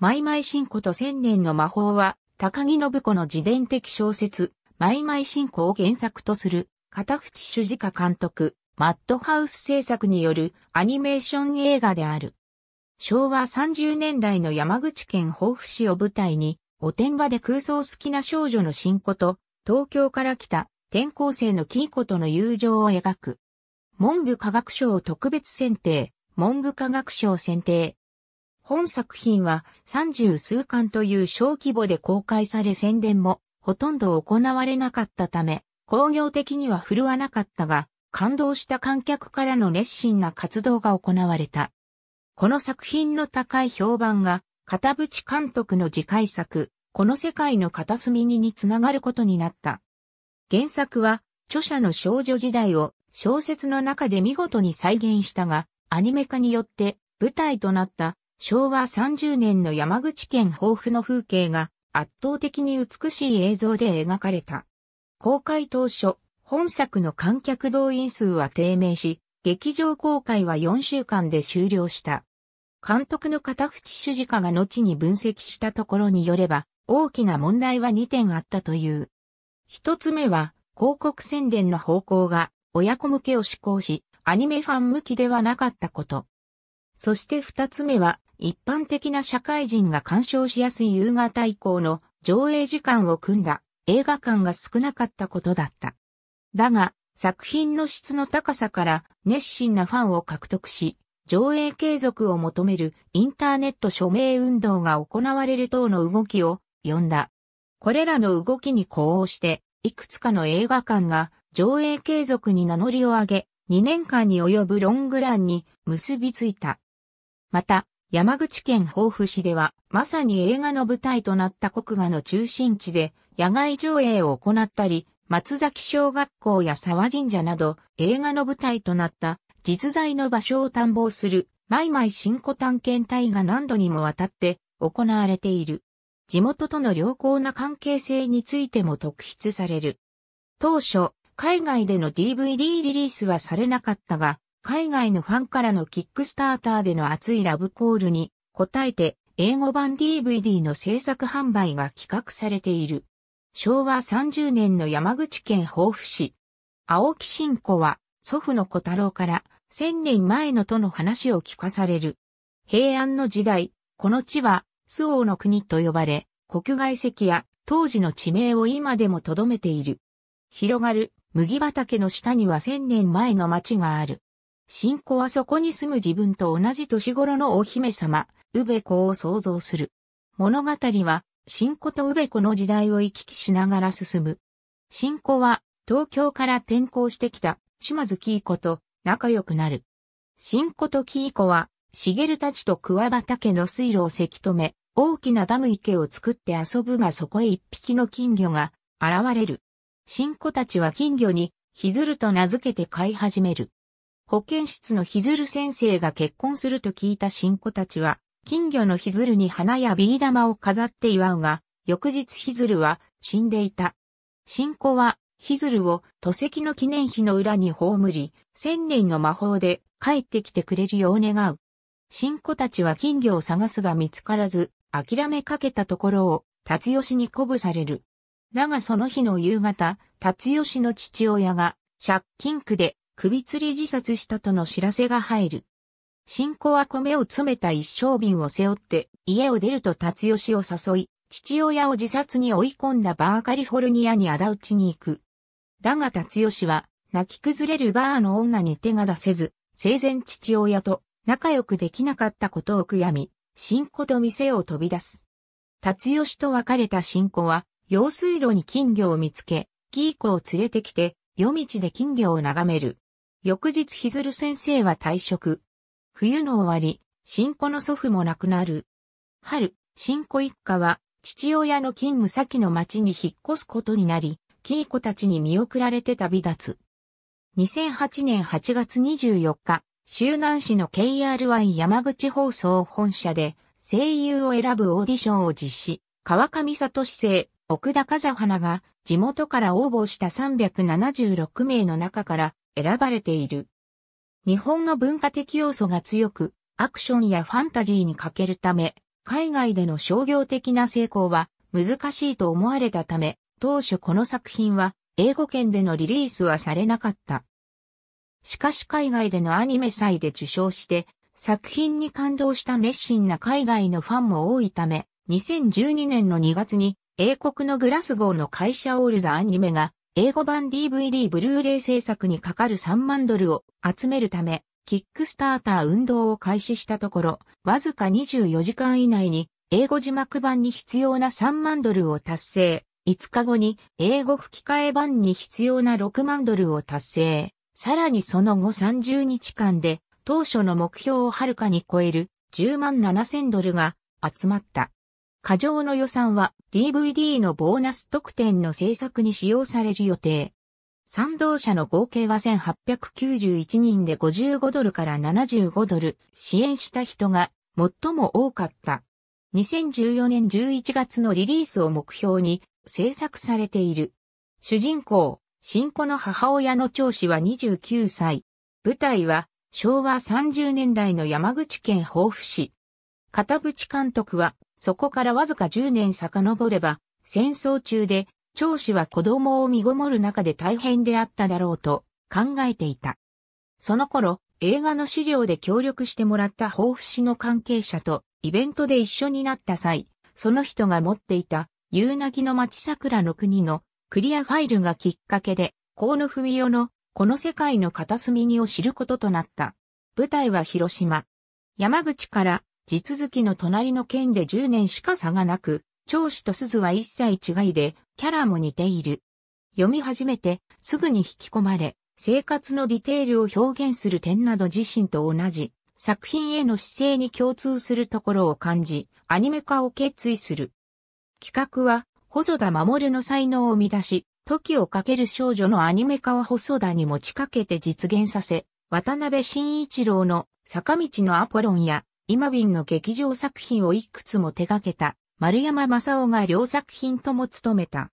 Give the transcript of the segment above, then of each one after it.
マイマイ信コと千年の魔法は、高木信子の自伝的小説、マイマイ信コを原作とする、片淵主治家監督、マッドハウス制作によるアニメーション映画である。昭和30年代の山口県防府市を舞台に、おてんばで空想好きな少女の信コと、東京から来た転校生のキーコとの友情を描く。文部科学省特別選定、文部科学省選定、本作品は30数巻という小規模で公開され宣伝もほとんど行われなかったため、工業的には振るわなかったが、感動した観客からの熱心な活動が行われた。この作品の高い評判が、片渕監督の次回作、この世界の片隅ににつながることになった。原作は、著者の少女時代を小説の中で見事に再現したが、アニメ化によって舞台となった昭和30年の山口県豊富の風景が圧倒的に美しい映像で描かれた。公開当初、本作の観客動員数は低迷し、劇場公開は4週間で終了した。監督の片淵主治家が後に分析したところによれば、大きな問題は2点あったという。一つ目は、広告宣伝の方向が親子向けを志向し、アニメファン向きではなかったこと。そして二つ目は、一般的な社会人が鑑賞しやすい夕方以降の上映時間を組んだ映画館が少なかったことだった。だが、作品の質の高さから熱心なファンを獲得し、上映継続を求めるインターネット署名運動が行われる等の動きを呼んだ。これらの動きに呼応して、いくつかの映画館が上映継続に名乗りを上げ、2年間に及ぶロングランに結びついた。また、山口県防府市では、まさに映画の舞台となった国画の中心地で、野外上映を行ったり、松崎小学校や沢神社など、映画の舞台となった実在の場所を探訪する、マイマイ新古探検隊が何度にもわたって行われている。地元との良好な関係性についても特筆される。当初、海外での DVD リリースはされなかったが、海外のファンからのキックスターターでの熱いラブコールに応えて英語版 DVD の制作販売が企画されている。昭和30年の山口県防府市。青木信子は祖父の小太郎から千年前のとの話を聞かされる。平安の時代、この地は周王の国と呼ばれ、国外籍や当時の地名を今でも留めている。広がる麦畑の下には千年前の町がある。信仰はそこに住む自分と同じ年頃のお姫様、宇部子を想像する。物語は、信仰と宇部子の時代を行き来しながら進む。信仰は、東京から転校してきた、島津紀子と仲良くなる。新子と紀子は、茂たちと桑畑の水路をせき止め、大きなダム池を作って遊ぶがそこへ一匹の金魚が現れる。新子たちは金魚に、ひずると名付けて飼い始める。保健室のヒズル先生が結婚すると聞いた新子たちは、金魚のヒズルに花やビー玉を飾って祝うが、翌日ヒズルは死んでいた。新子は、ヒズルを戸籍の記念碑の裏に葬り、千年の魔法で帰ってきてくれるよう願う。新子たちは金魚を探すが見つからず、諦めかけたところを、達吉に鼓舞される。だがその日の夕方、達吉の父親が借金区で首吊り自殺したとの知らせが入る。新子は米を詰めた一升瓶を背負って家を出ると達吉を誘い、父親を自殺に追い込んだバーカリフォルニアに仇討ちに行く。だが達吉は泣き崩れるバーの女に手が出せず、生前父親と仲良くできなかったことを悔やみ、新子と店を飛び出す。達吉と別れた新子は、用水路に金魚を見つけ、ギーコを連れてきて、夜道で金魚を眺める。翌日ひずる先生は退職。冬の終わり、新子の祖父も亡くなる。春、新子一家は、父親の勤務先の町に引っ越すことになり、キーコたちに見送られて旅立つ。2008年8月24日、周南市の KRY 山口放送本社で声優を選ぶオーディションを実施、川上里市生、奥田風花が地元から応募した376名の中から選ばれている。日本の文化的要素が強く、アクションやファンタジーに欠けるため、海外での商業的な成功は難しいと思われたため、当初この作品は英語圏でのリリースはされなかった。しかし海外でのアニメ祭で受賞して、作品に感動した熱心な海外のファンも多いため、2012年の2月に英国のグラスゴーの会社オールザアニメが英語版 DVD ブルーレイ制作にかかる3万ドルを集めるため、キックスターター運動を開始したところ、わずか24時間以内に英語字幕版に必要な3万ドルを達成。5日後に英語吹き替え版に必要な6万ドルを達成。さらにその後30日間で当初の目標をはるかに超える10万7千ドルが集まった。過剰の予算は DVD のボーナス特典の制作に使用される予定。賛同者の合計は1891人で55ドルから75ドル支援した人が最も多かった。2014年11月のリリースを目標に制作されている。主人公、新子の母親の長子は29歳。舞台は昭和30年代の山口県防府市。片渕監督はそこからわずか10年遡れば、戦争中で、長子は子供を見ごもる中で大変であっただろうと考えていた。その頃、映画の資料で協力してもらった抱負市の関係者とイベントで一緒になった際、その人が持っていた夕凪の町桜の国のクリアファイルがきっかけで、河野文夫のこの世界の片隅にを知ることとなった。舞台は広島。山口から地続きの隣の県で10年しか差がなく、長子と鈴は一切違いで、キャラも似ている。読み始めて、すぐに引き込まれ、生活のディテールを表現する点など自身と同じ、作品への姿勢に共通するところを感じ、アニメ化を決意する。企画は、細田守の才能を生み出し、時をかける少女のアニメ化を細田に持ちかけて実現させ、渡辺慎一郎の坂道のアポロンや今瓶の劇場作品をいくつも手掛けた丸山正夫が両作品とも務めた。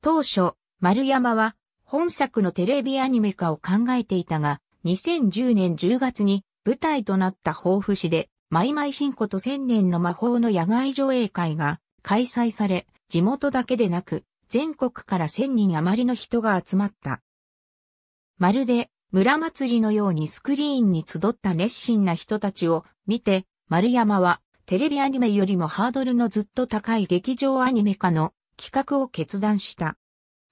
当初、丸山は本作のテレビアニメ化を考えていたが、2010年10月に舞台となった豊富市で、マイマイ新子と千年の魔法の野外上映会が開催され、地元だけでなく、全国から千人余りの人が集まった。まるで村祭りのようにスクリーンに集った熱心な人たちを見て、丸山は、テレビアニメよりもハードルのずっと高い劇場アニメ化の企画を決断した。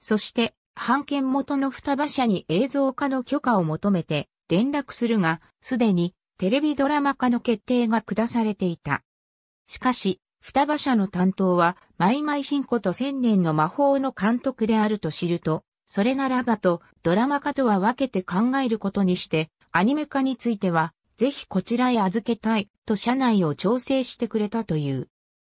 そして、版権元の双葉社に映像化の許可を求めて連絡するが、すでにテレビドラマ化の決定が下されていた。しかし、双葉社の担当は、マイマイシンコと千年の魔法の監督であると知ると、それならばと、ドラマ化とは分けて考えることにして、アニメ化については、ぜひこちらへ預けたいと社内を調整してくれたという。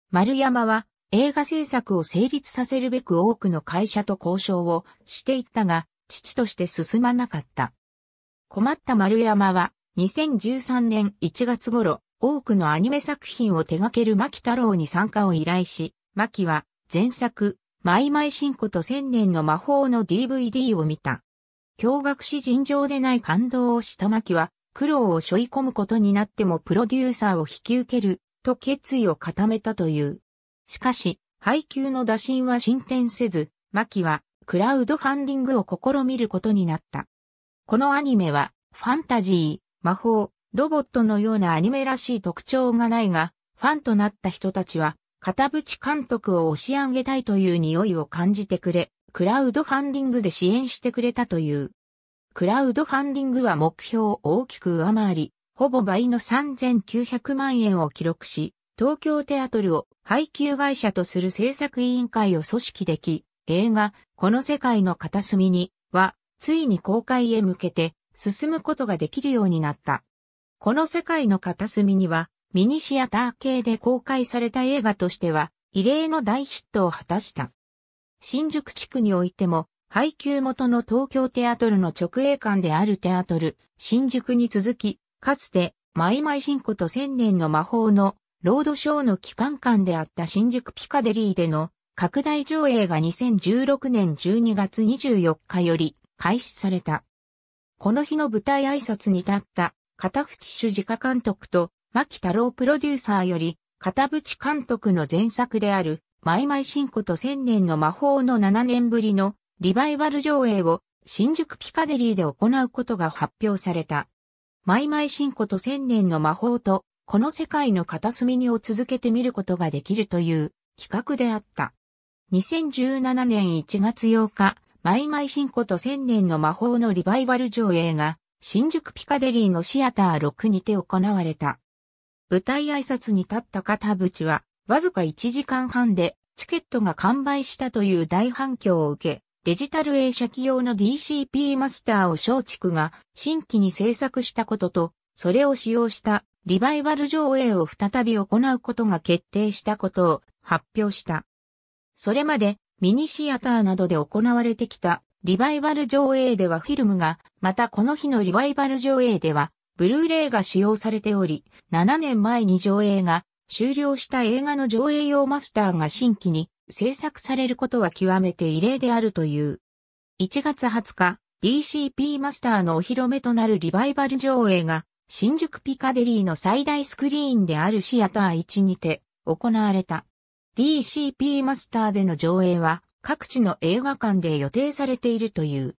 丸山は映画制作を成立させるべく多くの会社と交渉をしていったが、父として進まなかった。困った丸山は2013年1月頃、多くのアニメ作品を手掛ける牧太郎に参加を依頼し、牧は前作、マイマイシンコと千年の魔法の DVD を見た。驚愕し尋常でない感動をした牧は、苦労を背負い込むことになってもプロデューサーを引き受けると決意を固めたという。しかし、配給の打診は進展せず、キはクラウドファンディングを試みることになった。このアニメはファンタジー、魔法、ロボットのようなアニメらしい特徴がないが、ファンとなった人たちは、片渕監督を押し上げたいという匂いを感じてくれ、クラウドファンディングで支援してくれたという。クラウドファンディングは目標を大きく上回り、ほぼ倍の3900万円を記録し、東京テアトルを配給会社とする制作委員会を組織でき、映画、この世界の片隅に、は、ついに公開へ向けて、進むことができるようになった。この世界の片隅には、ミニシアター系で公開された映画としては、異例の大ヒットを果たした。新宿地区においても、配給元の東京テアトルの直営館であるテアトル、新宿に続き、かつて、マイマイシンコと千年の魔法のロードショーの機関館であった新宿ピカデリーでの拡大上映が2016年12月24日より開始された。この日の舞台挨拶に立った片淵主治家監督と牧太郎プロデューサーより片淵監督の前作であるマイマイシンコと千年の魔法の7年ぶりのリバイバル上映を新宿ピカデリーで行うことが発表された。マイマイシンコと千年の魔法と、この世界の片隅にを続けて見ることができるという企画であった。2017年1月8日、マイマイシンコと千年の魔法のリバイバル上映が、新宿ピカデリーのシアター6にて行われた。舞台挨拶に立った片淵は、わずか1時間半でチケットが完売したという大反響を受け、デジタル映写機用の DCP マスターを松竹が新規に制作したことと、それを使用したリバイバル上映を再び行うことが決定したことを発表した。それまでミニシアターなどで行われてきたリバイバル上映ではフィルムが、またこの日のリバイバル上映では、ブルーレイが使用されており、7年前に上映が終了した映画の上映用マスターが新規に制作されることは極めて異例であるという。1月20日、DCP マスターのお披露目となるリバイバル上映が、新宿ピカデリーの最大スクリーンであるシアター1にて行われた。DCP マスターでの上映は各地の映画館で予定されているという。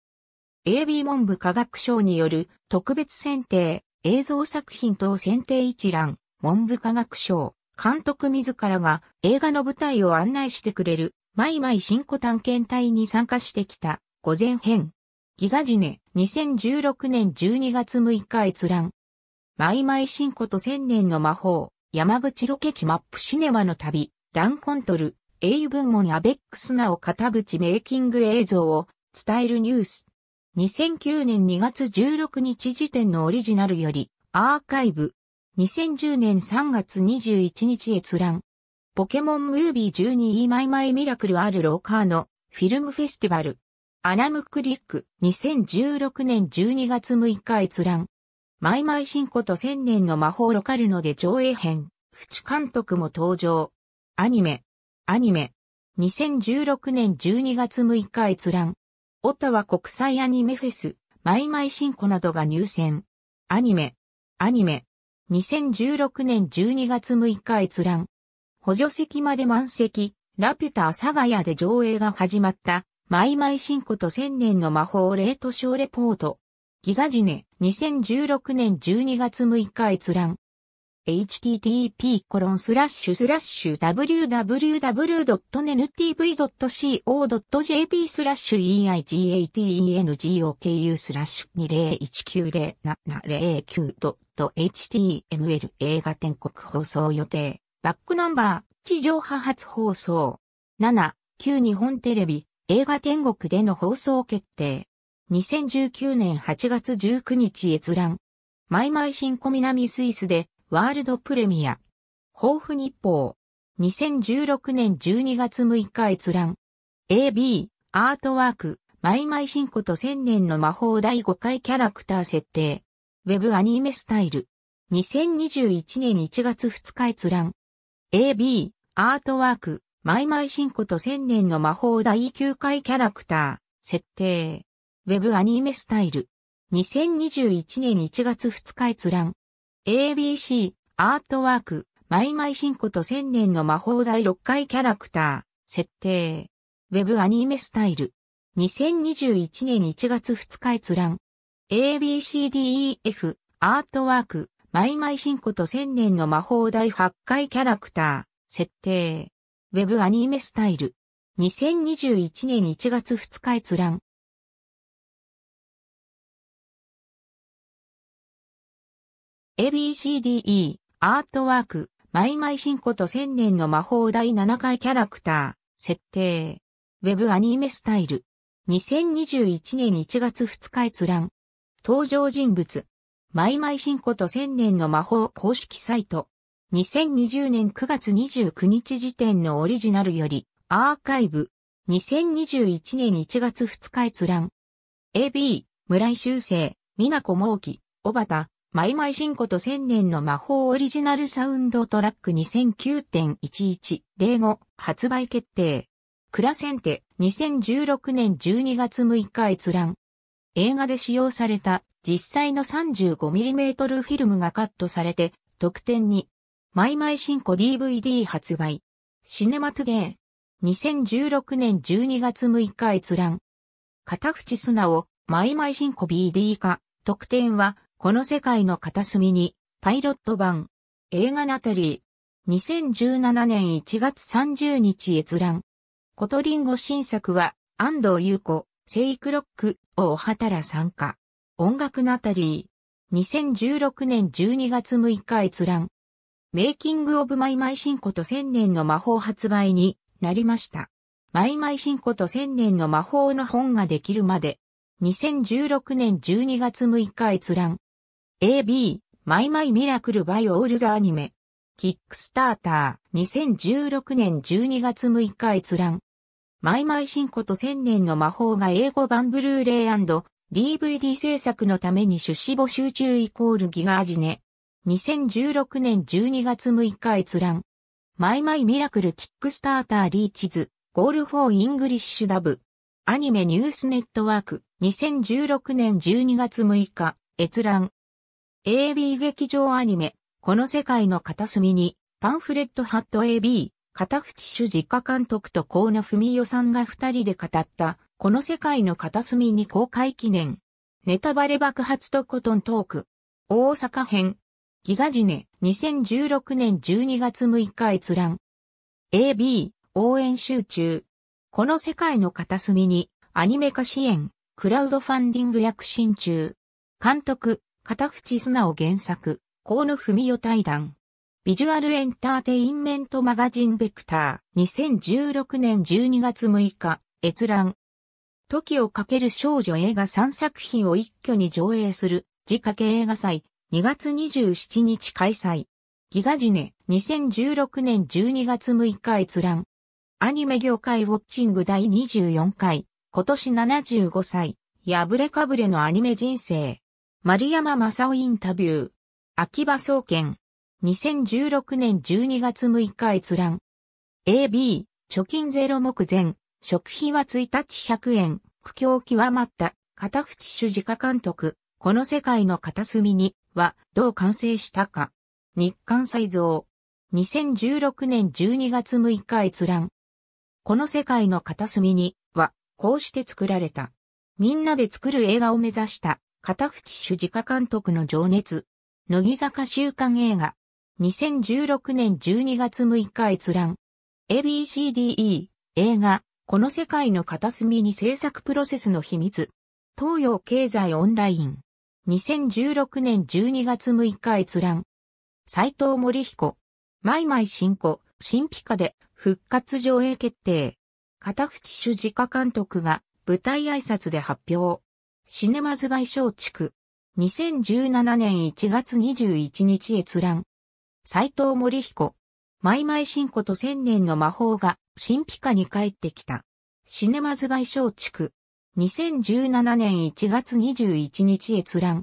AB 文部科学省による特別選定、映像作品等選定一覧、文部科学省、監督自らが映画の舞台を案内してくれる、マイマイ新古探検隊に参加してきた、午前編。ギガジネ、2016年12月6日閲覧。マイマイ新古と千年の魔法、山口ロケ地マップシネマの旅、ランコントル、英雄文門アベックスナオ片淵メイキング映像を伝えるニュース。2009年2月16日時点のオリジナルより、アーカイブ、2010年3月21日閲覧。ポケモンムービー 12E マイマイミラクルあるローカーのフィルムフェスティバル。アナムクリック2016年12月6日閲覧。マイマインコと千年の魔法ロカルノで上映編。淵監督も登場。アニメ。アニメ。2016年12月6日閲覧。オタワ国際アニメフェス。マイマインコなどが入選。アニメ。アニメ。2016年12月6日閲覧。補助席まで満席、ラピュタ佐賀屋で上映が始まった、マイマイシンコと千年の魔法レートショーレポート。ギガジネ、2016年12月6日閲覧。http://www.ntv.co.jp スラッシュ eigatengoku スラッシュ 20190709.html 映画天国放送予定。バックナンバー、地上波初放送。7、旧日本テレビ、映画天国での放送決定。2019年8月19日閲覧。マイマイ新小南スイスで、ワールドプレミア。豊富日報。2016年12月6日閲覧。AB、アートワーク、マイマイシンコと千年の魔法第5回キャラクター設定。ウェブアニメスタイル。2021年1月2日閲覧。AB、アートワーク、マイマイシンコと千年の魔法第9回キャラクター、設定。ウェブアニメスタイル。2021年1月2日閲覧。ABC、アートワーク、マイマイシンコと千年の魔法第6回キャラクター、設定。ウェブアニメスタイル。2021年1月2日閲覧。ABCDEF、アートワーク、マイマイシンコと千年の魔法第8回キャラクター、設定。ウェブアニメスタイル。2021年1月2日閲覧。ABCDE、アートワーク、マイマイシンコと千年の魔法第7回キャラクター、設定。ウェブアニメスタイル。2021年1月2日閲覧。登場人物。マイマイシンコと千年の魔法公式サイト。2020年9月29日時点のオリジナルより、アーカイブ。2021年1月2日閲覧。AB、村井修正、美奈子毛希、小畑、マイマイシンコと千年の魔法オリジナルサウンドトラック2009.1105発売決定。クラセンテ2016年12月6日閲覧。映画で使用された実際の 35mm フィルムがカットされて特典にマイマイシンコ DVD 発売。シネマトゥデー2016年12月6日閲覧。片淵素直マイマイシンコ BD 化特典はこの世界の片隅に、パイロット版、映画ナタリー、2017年1月30日閲覧。コトリンゴ新作は、安藤優子、セイクロック、をおはたら参加。音楽ナタリー、2016年12月6日閲覧。メイキングオブマイマイシンコと千年の魔法発売になりました。マイマイシンコと千年の魔法の本ができるまで、2016年12月6日閲覧。AB、マイマイミラクルバイオールザアニメ。キックスターター、2016年12月6日閲覧。マイマイ進行と千年の魔法が英語版ブルーレイ &DVD 制作のために出資募集中イコールギガアジネ。2016年12月6日閲覧。マイマイミラクルキックスターターリーチズ、ゴールフォーイングリッシュダブ。アニメニュースネットワーク、2016年12月6日、閲覧。AB 劇場アニメ、この世界の片隅に、パンフレットハット AB、片淵主実家監督と河野文代さんが二人で語った、この世界の片隅に公開記念。ネタバレ爆発とコトントーク。大阪編。ギガジネ、2016年12月6日閲覧。AB、応援集中。この世界の片隅に、アニメ化支援、クラウドファンディング躍進中。監督、片淵素直原作、河野文代対談。ビジュアルエンターテインメントマガジンベクター、2016年12月6日、閲覧。時をかける少女映画3作品を一挙に上映する、自家系映画祭、2月27日開催。ギガジネ、2016年12月6日閲覧。アニメ業界ウォッチング第24回、今年75歳、破れかぶれのアニメ人生。丸山正夫インタビュー。秋葉総研。2016年12月6日閲覧。AB、貯金ゼロ目前。食費は1日100円。苦境極まった。片淵主事家監督。この世界の片隅にはどう完成したか。日刊再造。2016年12月6日閲覧。この世界の片隅にはこうして作られた。みんなで作る映画を目指した片淵主事家監督の情熱。乃木坂週刊映画。2016年12月6日閲覧。ABCDE 映画、この世界の片隅に制作プロセスの秘密。東洋経済オンライン。2016年12月6日閲覧。斎藤森彦。マイマイ新子、新ピカで復活上映決定。片淵主事家監督が舞台挨拶で発表。シネマズバイ松竹。2017年1月21日閲覧。斎藤森彦。マイマイ新コと千年の魔法が、神秘化に帰ってきた。シネマズバイ松竹。2017年1月21日閲覧。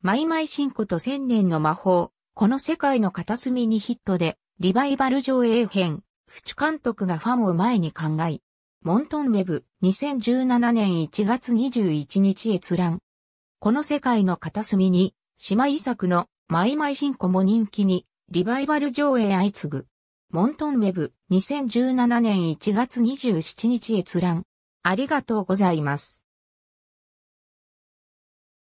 マイマイ新コと千年の魔法。この世界の片隅にヒットで、リバイバル上映編。淵監督がファンを前に考え、モントンウェブ、2017年1月21日閲覧。この世界の片隅に、島遺作の、マイマイシンコも人気に、リバイバル上映相次ぐ。モントンウェブ、2017年1月27日閲覧。ありがとうございます。